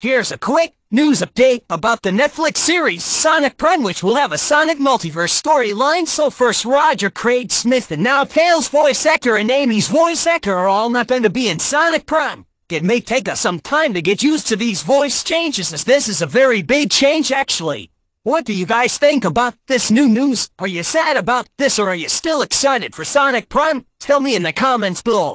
Here's a quick news update about the Netflix series Sonic Prime which will have a Sonic multiverse storyline. So first Roger Craig Smith and now Tails voice actor and Amy's voice actor are all not going to be in Sonic Prime. It may take us some time to get used to these voice changes as this is a very big change actually. What do you guys think about this new news? Are you sad about this or are you still excited for Sonic Prime? Tell me in the comments below.